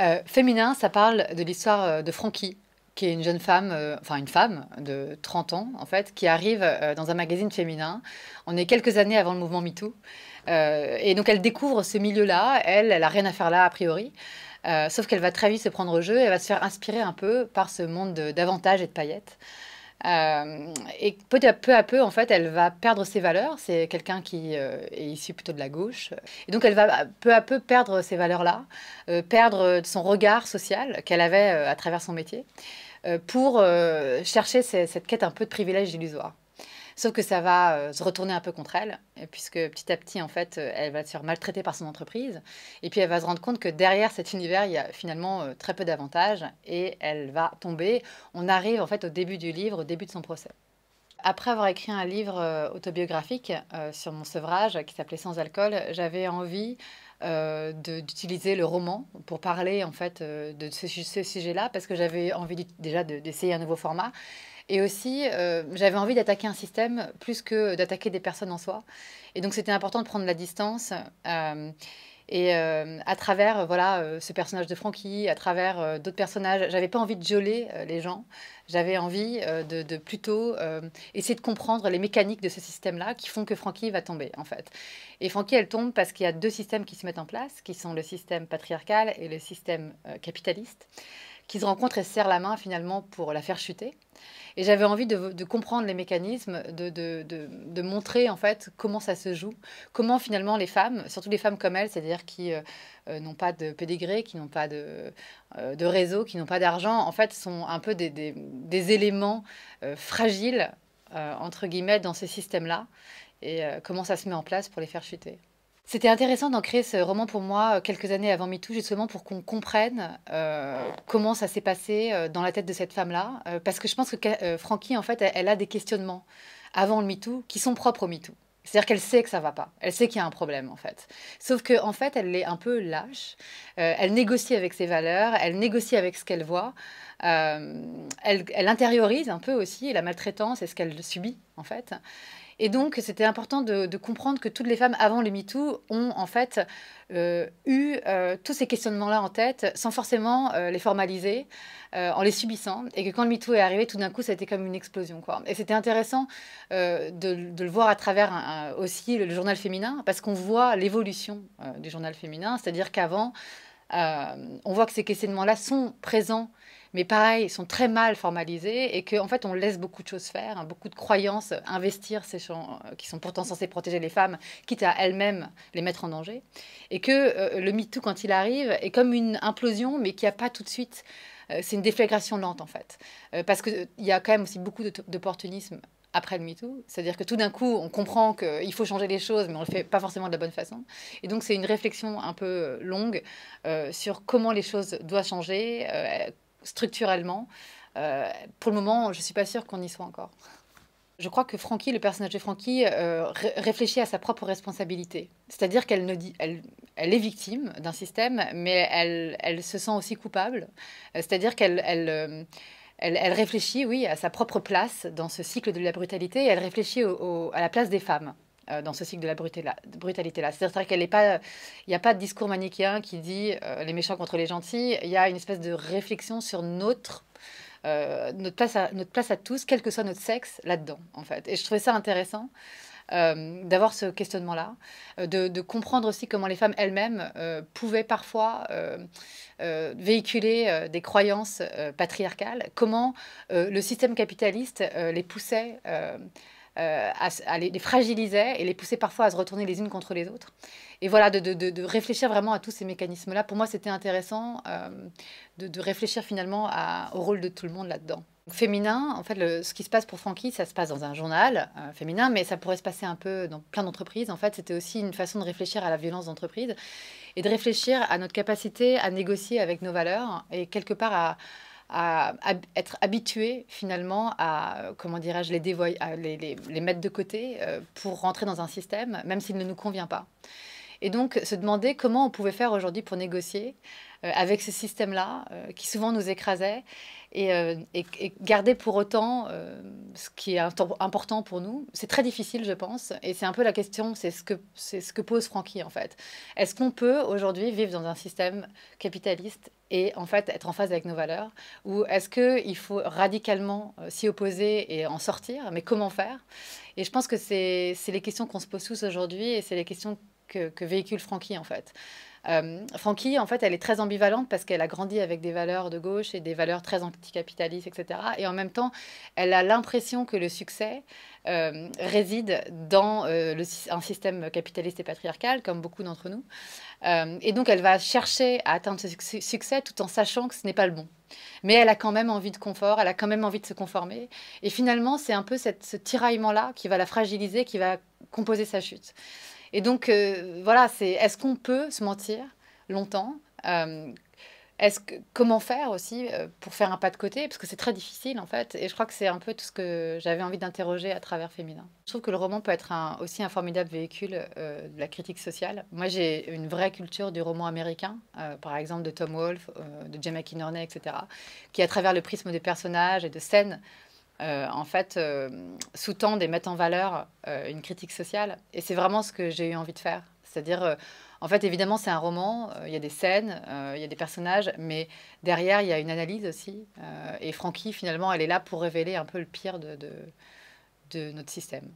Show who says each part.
Speaker 1: Euh, féminin, ça parle de l'histoire euh, de Frankie, qui est une jeune femme, euh, enfin une femme de 30 ans en fait, qui arrive dans un magazine féminin. On est quelques années avant le mouvement MeToo. et donc elle découvre ce milieu-là. Elle, elle n'a rien à faire là a priori. sauf qu'elle va très vite se prendre au jeu et elle va se faire inspirer un peu par ce monde d'avantages et de paillettes. Euh, et peu à, peu en fait, elle va perdre ses valeurs. C'est quelqu'un qui euh, est issu plutôt de la gauche. Et donc, elle va euh, peu à peu perdre ses valeurs-là, perdre son regard social qu'elle avait à travers son métier, pour chercher cette quête un peu de privilège illusoire. Sauf que ça va euh, se retourner un peu contre elle, puisque petit à petit, en fait, euh, elle va se faire maltraiter par son entreprise. Et puis, elle va se rendre compte que derrière cet univers, il y a finalement euh, très peu d'avantages et elle va tomber. On arrive, en fait, au début du livre, au début de son procès. Après avoir écrit un livre autobiographique sur mon sevrage qui s'appelait Sans alcool, j'avais envie d'utiliser le roman pour parler en fait de ce, sujet-là parce que j'avais envie déjà d'essayer un nouveau format et aussi, euh, j'avais envie d'attaquer un système plus que d'attaquer des personnes en soi. Et donc, c'était important de prendre la distance. Euh, et euh, à travers voilà ce personnage de Francky, à travers d'autres personnages, j'avais pas envie de geler les gens. J'avais envie de, de plutôt essayer de comprendre les mécaniques de ce système-là qui font que Francky va tomber en fait. Et Francky, elle tombe parce qu'il y a deux systèmes qui se mettent en place, qui sont le système patriarcal et le système capitaliste qui se rencontrent et se serrent la main finalement pour la faire chuter. Et j'avais envie de, comprendre les mécanismes, de, de, montrer en fait comment ça se joue, comment finalement les femmes, surtout les femmes comme elles, c'est-à-dire qui euh, euh, n'ont pas de pédigré, qui n'ont pas euh, de, réseau, qui n'ont pas d'argent, en fait sont un peu des, éléments fragiles, entre guillemets, dans ces systèmes-là, et comment ça se met en place pour les faire chuter. C'était intéressant d'en créer ce roman pour moi euh, quelques années avant MeToo, justement pour qu'on comprenne euh, comment ça s'est passé euh, dans la tête de cette femme-là. parce que je pense que euh, Frankie, en fait, elle, a des questionnements avant le MeToo qui sont propres au MeToo. C'est-à-dire qu'elle sait que ça va pas, elle sait qu'il y a un problème en fait. Sauf que en fait, elle est un peu lâche. elle négocie avec ses valeurs, elle négocie avec ce qu'elle voit. Elle, elle, intériorise un peu aussi la maltraitance et ce qu'elle subit en fait. Et donc, c'était important de, comprendre que toutes les femmes avant le MeToo ont en fait euh, eu euh, tous ces questionnements-là en tête sans forcément euh, les formaliser, en les subissant. Et que quand le MeToo est arrivé, tout d'un coup, ça a été comme une explosion. Quoi. Et c'était intéressant de, le voir à travers aussi le, journal féminin, parce qu'on voit l'évolution du journal féminin, c'est-à-dire qu'avant, euh, on voit que ces questionnements-là sont présents mais pareil, ils sont très mal formalisés et qu'en en fait, on laisse beaucoup de choses faire, hein, beaucoup de croyances investir ces champs euh, qui sont pourtant censés protéger les femmes, quitte à elles-mêmes les mettre en danger. Et que euh, le MeToo, quand il arrive, est comme une implosion, mais qui n'y a pas tout de suite. c'est une déflagration lente en fait, parce qu'il y a quand même aussi beaucoup d'opportunisme après le MeToo. C'est-à-dire que tout d'un coup, on comprend qu'il faut changer les choses, mais on ne le fait pas forcément de la bonne façon. Et donc, c'est une réflexion un peu euh, longue euh, sur comment les choses doivent changer euh, structurellement. pour le moment, je ne suis pas sûre qu'on y soit encore. Je crois que Francky, le personnage de Francky, réfléchit à sa propre responsabilité. C'est-à-dire qu'elle ne dit, elle, est victime d'un système, mais elle, se sent aussi coupable. C'est-à-dire qu'elle, elle, elle, réfléchit, oui, à sa propre place dans ce cycle de la brutalité, elle réfléchit à la place des femmes euh, dans ce cycle de la brutalité-là. Brutalité là cest à dire qu'il n'y a pas de discours manichéen qui dit euh, les méchants contre les gentils, il y a une espèce de réflexion sur notre euh, notre, place à, notre place à tous, quel que soit notre sexe, là-dedans, en fait. Et je trouvais ça intéressant. Euh, d'avoir ce questionnement-là, euh, de, comprendre aussi comment les femmes elles-mêmes pouvaient parfois véhiculer des croyances patriarcales, comment le système capitaliste les poussait euh, à, les, fragilisait et les poussait parfois à se retourner les unes contre les autres. Et voilà, de, réfléchir vraiment à tous ces mécanismes-là, pour moi, c'était intéressant euh, de, réfléchir finalement au rôle de tout le monde là-dedans. Féminin, en fait, ce qui se passe pour Francky, ça se passe dans un journal euh, féminin, mais ça pourrait se passer un peu dans plein d'entreprises. En fait, c'était aussi une façon de réfléchir à la violence d'entreprise et de réfléchir à notre capacité à négocier avec nos valeurs et quelque part à à, être habitué finalement à, comment dirais-je, les, les, mettre de côté euh, pour rentrer dans un système, même s'il ne nous convient pas. Et donc, se demander comment on pouvait faire aujourd'hui pour négocier euh, avec ce système-là, euh, qui souvent nous écrasait, et, euh, et, garder pour autant ce qui est important pour nous. C'est très difficile, je pense, et c'est un peu la question, c'est ce que, c'est ce que pose Francky, en fait. Est-ce qu'on peut aujourd'hui vivre dans un système capitaliste et en fait être en phase avec nos valeurs Ou est-ce qu'il faut radicalement s'y opposer et en sortir Mais comment faire Et je pense que c'est, c'est les questions qu'on se pose tous aujourd'hui, et c'est les questions que, véhicule Francky, en fait. Euh, Francky, en fait, elle est très ambivalente parce qu'elle a grandi avec des valeurs de gauche et des valeurs très anticapitalistes, etc. Et en même temps, elle a l'impression que le succès euh, réside dans euh, le, un système capitaliste et patriarcal, comme beaucoup d'entre nous. et donc, elle va chercher à atteindre ce succès tout en sachant que ce n'est pas le bon. Mais elle a quand même envie de confort, elle a quand même envie de se conformer. Et finalement, c'est un peu cette, ce tiraillement-là qui va la fragiliser, qui va composer sa chute. Et donc, euh, voilà, c'est est-ce qu'on peut se mentir longtemps euh, est-ce que, comment faire aussi euh, pour faire un pas de côté Parce que c'est très difficile en fait. Et je crois que c'est un peu tout ce que j'avais envie d'interroger à travers Féminin. Je trouve que le roman peut être aussi un formidable véhicule de la critique sociale. Moi j'ai une vraie culture du roman américain, par exemple de Tom Wolfe, de Jim McInerney, etc., qui à travers le prisme des personnages et de scènes euh, en fait, euh, sous-tendent et mettent en valeur euh, une critique sociale. Et c'est vraiment ce que j'ai eu envie de faire. C'est-à-dire, en fait, évidemment, c'est un roman, il y a des scènes, il y a des personnages, mais derrière, il y a une analyse aussi. et Francky, finalement, elle est là pour révéler un peu le pire de, de notre système.